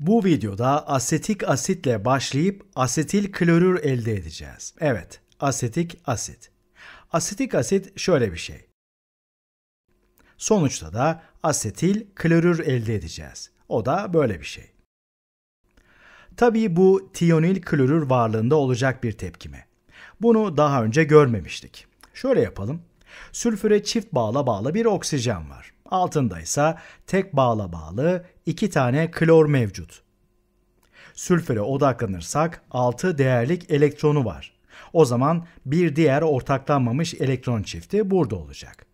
Bu videoda asetik asitle başlayıp asetil klorür elde edeceğiz. Evet, asetik asit. Asetik asit şöyle bir şey. Sonuçta da asetil klorür elde edeceğiz. O da böyle bir şey. Tabii bu tiyonil klorür varlığında olacak bir tepkime. Bunu daha önce görmemiştik. Şöyle yapalım. Sülfüre çift bağla bağlı bir oksijen var. Altında ise tek bağla bağlı iki tane klor mevcut. Sülfüre odaklanırsak 6 değerlik elektronu var. O zaman bir diğer ortaklanmamış elektron çifti burada olacak.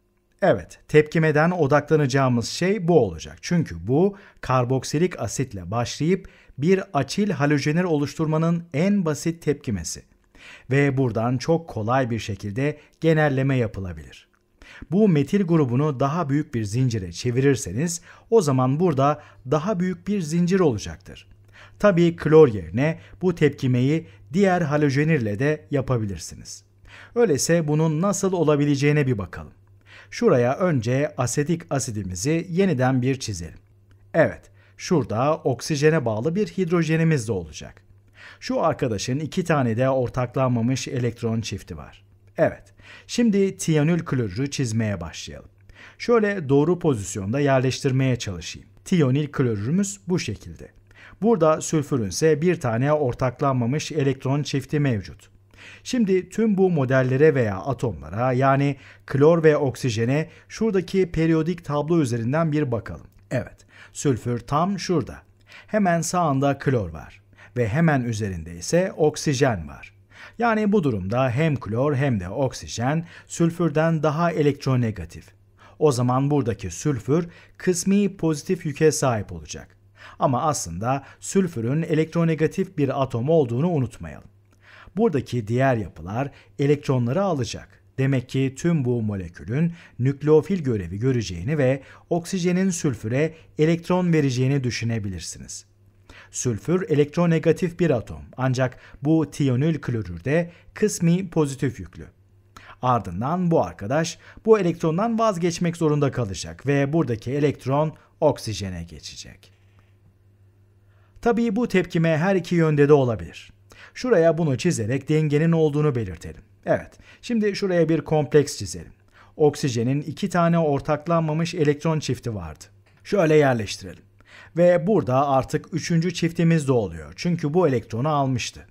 Evet, tepkimeden odaklanacağımız şey bu olacak. Çünkü bu karboksilik asitle başlayıp bir açil halojenir oluşturmanın en basit tepkimesi. Ve buradan çok kolay bir şekilde genelleme yapılabilir. Bu metil grubunu daha büyük bir zincire çevirirseniz o zaman burada daha büyük bir zincir olacaktır. Tabii klor yerine bu tepkimeyi diğer halojenirle de yapabilirsiniz. Öyleyse bunun nasıl olabileceğine bir bakalım. Şuraya önce asetik asidimizi yeniden bir çizelim. Evet, şurada oksijene bağlı bir hidrojenimiz de olacak. Şu arkadaşın iki tane de ortaklanmamış elektron çifti var. Evet, şimdi tiyanül klorürü çizmeye başlayalım. Şöyle doğru pozisyonda yerleştirmeye çalışayım. Tiyonil klorürümüz bu şekilde. Burada sülfürün ise bir tane ortaklanmamış elektron çifti mevcut. Şimdi tüm bu modellere veya atomlara yani klor ve oksijene şuradaki periyodik tablo üzerinden bir bakalım. Evet, sülfür tam şurada. Hemen sağında klor var ve hemen üzerinde ise oksijen var. Yani bu durumda hem klor hem de oksijen sülfürden daha elektronegatif. O zaman buradaki sülfür kısmi pozitif yüke sahip olacak. Ama aslında sülfürün elektronegatif bir atom olduğunu unutmayalım. Buradaki diğer yapılar elektronları alacak. Demek ki tüm bu molekülün nükleofil görevi göreceğini ve oksijenin sülfüre elektron vereceğini düşünebilirsiniz. Sülfür elektronegatif bir atom ancak bu tiyonil klorürde kısmi pozitif yüklü. Ardından bu arkadaş bu elektrondan vazgeçmek zorunda kalacak ve buradaki elektron oksijene geçecek. Tabii bu tepkime her iki yönde de olabilir. Şuraya bunu çizerek dengenin olduğunu belirtelim. Evet, şimdi şuraya bir kompleks çizelim. Oksijenin iki tane ortaklanmamış elektron çifti vardı. Şöyle yerleştirelim. Ve burada artık üçüncü çiftimiz de oluyor. Çünkü bu elektronu almıştı.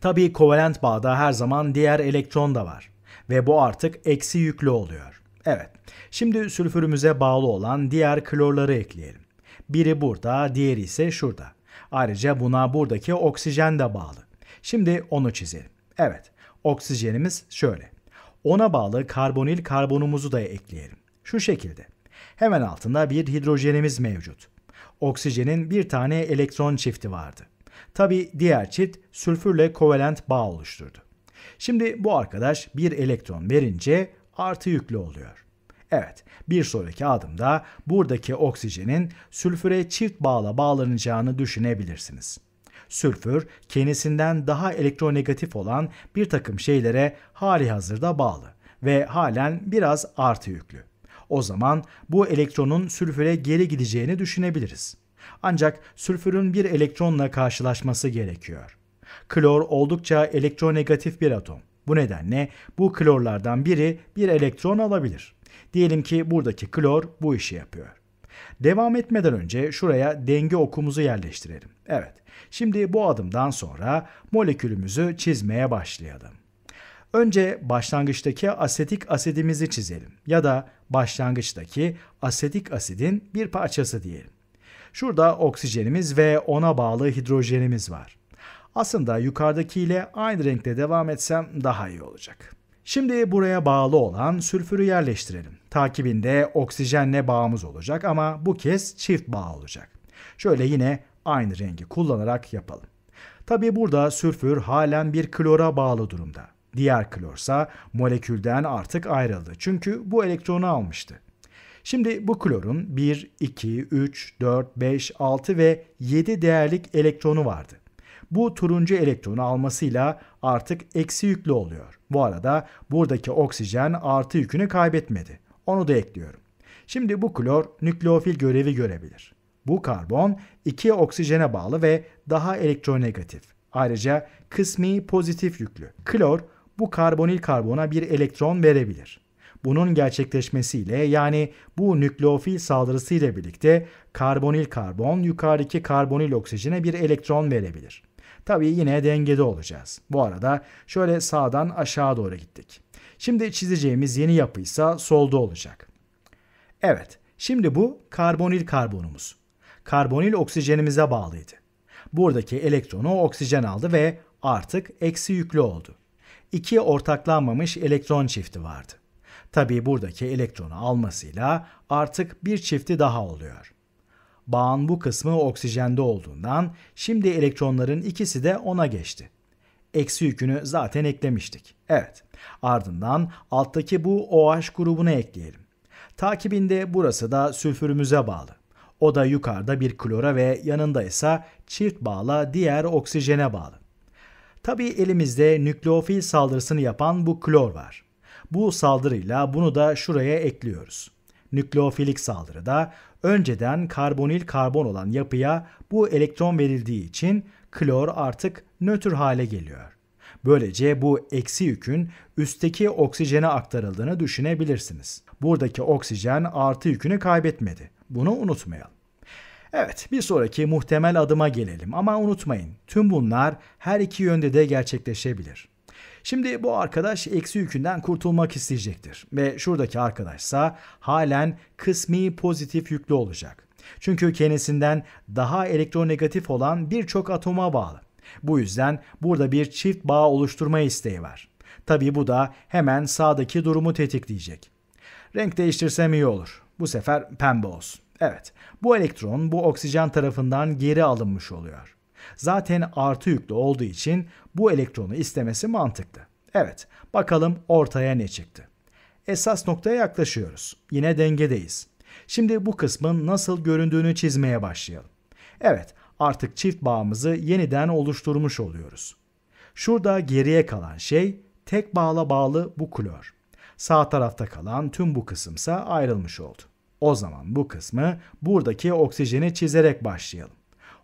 Tabii kovalent bağda her zaman diğer elektron da var. Ve bu artık eksi yüklü oluyor. Evet, şimdi sülfürümüze bağlı olan diğer klorları ekleyelim. Biri burada, diğeri ise şurada. Ayrıca buna buradaki oksijen de bağlı. Şimdi onu çizelim. Evet, oksijenimiz şöyle. Ona bağlı karbonil karbonumuzu da ekleyelim. Şu şekilde. Hemen altında bir hidrojenimiz mevcut. Oksijenin bir tane elektron çifti vardı. Tabi diğer çift sülfürle kovalent bağ oluşturdu. Şimdi bu arkadaş bir elektron verince artı yüklü oluyor. Evet, bir sonraki adımda buradaki oksijenin sülfüre çift bağla bağlanacağını düşünebilirsiniz. Sülfür kendisinden daha elektronegatif olan bir takım şeylere hali hazırda bağlı ve halen biraz artı yüklü. O zaman bu elektronun sülfüre geri gideceğini düşünebiliriz. Ancak sülfürün bir elektronla karşılaşması gerekiyor. Klor oldukça elektronegatif bir atom. Bu nedenle bu klorlardan biri bir elektron alabilir. Diyelim ki buradaki klor bu işi yapıyor. Devam etmeden önce şuraya denge okumuzu yerleştirelim. Evet, şimdi bu adımdan sonra molekülümüzü çizmeye başlayalım. Önce başlangıçtaki asetik asidimizi çizelim ya da başlangıçtaki asetik asidin bir parçası diyelim. Şurada oksijenimiz ve ona bağlı hidrojenimiz var. Aslında yukarıdakiyle aynı renkte devam etsem daha iyi olacak. Şimdi buraya bağlı olan sülfürü yerleştirelim. Takibinde oksijenle bağımız olacak ama bu kez çift bağ olacak. Şöyle yine aynı rengi kullanarak yapalım. Tabi burada sülfür halen bir klora bağlı durumda. Diğer klorsa molekülden artık ayrıldı. Çünkü bu elektronu almıştı. Şimdi bu klorun 1, 2, 3, 4, 5, 6 ve 7 değerlik elektronu vardı. Bu turuncu elektronu almasıyla artık eksi yüklü oluyor. Bu arada buradaki oksijen artı yükünü kaybetmedi. Onu da ekliyorum. Şimdi bu klor nükleofil görevi görebilir. Bu karbon 2 oksijene bağlı ve daha elektronegatif. Ayrıca kısmi pozitif yüklü. Klor bu karbonil karbona bir elektron verebilir. Bunun gerçekleşmesiyle yani bu nükleofil saldırısı ile birlikte karbonil karbon yukarıdaki karbonil oksijene bir elektron verebilir. Tabii yine dengede olacağız. Bu arada şöyle sağdan aşağı doğru gittik. Şimdi çizeceğimiz yeni yapıysa solda olacak. Evet, şimdi bu karbonil karbonumuz. Karbonil oksijenimize bağlıydı. Buradaki elektronu oksijen aldı ve artık eksi yüklü oldu iki ortaklanmamış elektron çifti vardı. Tabi buradaki elektronu almasıyla artık bir çifti daha oluyor. Bağın bu kısmı oksijende olduğundan şimdi elektronların ikisi de ona geçti. Eksi yükünü zaten eklemiştik. Evet. Ardından alttaki bu OH grubunu ekleyelim. Takibinde burası da sülfürümüze bağlı. O da yukarıda bir klora ve yanında ise çift bağla diğer oksijene bağlı. Tabii elimizde nükleofil saldırısını yapan bu klor var. Bu saldırıyla bunu da şuraya ekliyoruz. Nükleofilik saldırıda önceden karbonil karbon olan yapıya bu elektron verildiği için klor artık nötr hale geliyor. Böylece bu eksi yükün üstteki oksijene aktarıldığını düşünebilirsiniz. Buradaki oksijen artı yükünü kaybetmedi. Bunu unutmayalım. Evet, bir sonraki muhtemel adıma gelelim ama unutmayın tüm bunlar her iki yönde de gerçekleşebilir. Şimdi bu arkadaş eksi yükünden kurtulmak isteyecektir ve şuradaki arkadaşsa halen kısmi pozitif yüklü olacak. Çünkü kendisinden daha elektronegatif olan birçok atoma bağlı. Bu yüzden burada bir çift bağ oluşturma isteği var. Tabi bu da hemen sağdaki durumu tetikleyecek. Renk değiştirsem iyi olur. Bu sefer pembe olsun. Evet, bu elektron bu oksijen tarafından geri alınmış oluyor. Zaten artı yüklü olduğu için bu elektronu istemesi mantıklı. Evet, bakalım ortaya ne çıktı. Esas noktaya yaklaşıyoruz. Yine dengedeyiz. Şimdi bu kısmın nasıl göründüğünü çizmeye başlayalım. Evet, artık çift bağımızı yeniden oluşturmuş oluyoruz. Şurada geriye kalan şey tek bağla bağlı bu klor. Sağ tarafta kalan tüm bu kısımsa ayrılmış oldu. O zaman bu kısmı buradaki oksijeni çizerek başlayalım.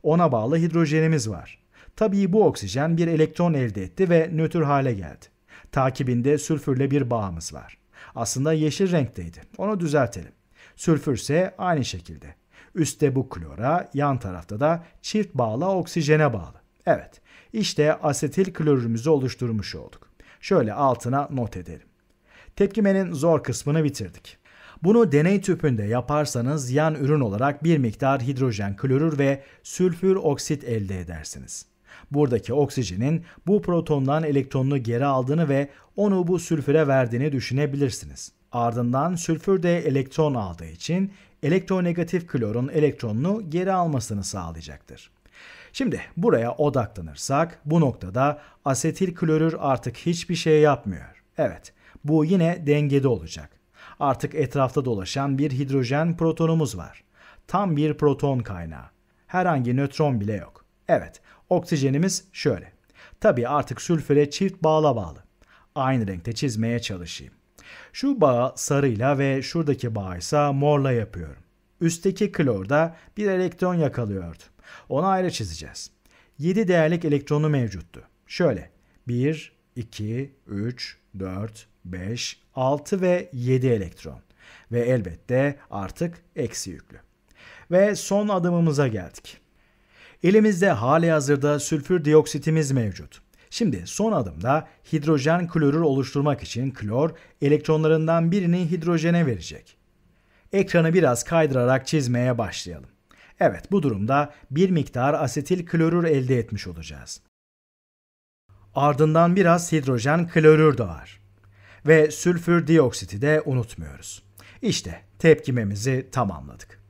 Ona bağlı hidrojenimiz var. Tabii bu oksijen bir elektron elde etti ve nötr hale geldi. Takibinde sülfürle bir bağımız var. Aslında yeşil renkteydi. Onu düzeltelim. Sülfür ise aynı şekilde. Üste bu klora, yan tarafta da çift bağlı oksijene bağlı. Evet, işte asetil klorürümüzü oluşturmuş olduk. Şöyle altına not edelim. Tepkimenin zor kısmını bitirdik. Bunu deney tüpünde yaparsanız yan ürün olarak bir miktar hidrojen klorür ve sülfür oksit elde edersiniz. Buradaki oksijenin bu protondan elektronunu geri aldığını ve onu bu sülfüre verdiğini düşünebilirsiniz. Ardından sülfür de elektron aldığı için elektronegatif klorun elektronunu geri almasını sağlayacaktır. Şimdi buraya odaklanırsak bu noktada asetil klorür artık hiçbir şey yapmıyor. Evet bu yine dengede olacak artık etrafta dolaşan bir hidrojen protonumuz var. Tam bir proton kaynağı. Herhangi nötron bile yok. Evet, oksijenimiz şöyle. Tabii artık sülfüre çift bağla bağlı. Aynı renkte çizmeye çalışayım. Şu bağı sarıyla ve şuradaki bağı ise morla yapıyorum. Üstteki klorda bir elektron yakalıyordu. Onu ayrı çizeceğiz. 7 değerlik elektronu mevcuttu. Şöyle 1, 2, 3, 4, 5, 6 ve 7 elektron. Ve elbette artık eksi yüklü. Ve son adımımıza geldik. Elimizde hali hazırda sülfür dioksitimiz mevcut. Şimdi son adımda hidrojen klorür oluşturmak için klor elektronlarından birini hidrojene verecek. Ekranı biraz kaydırarak çizmeye başlayalım. Evet bu durumda bir miktar asetil klorür elde etmiş olacağız. Ardından biraz hidrojen klorür doğar ve sülfür dioksiti de unutmuyoruz. İşte tepkimemizi tamamladık.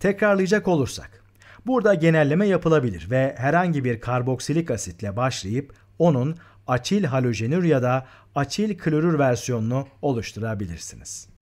Tekrarlayacak olursak, burada genelleme yapılabilir ve herhangi bir karboksilik asitle başlayıp onun açil halojenür ya da açil klorür versiyonunu oluşturabilirsiniz.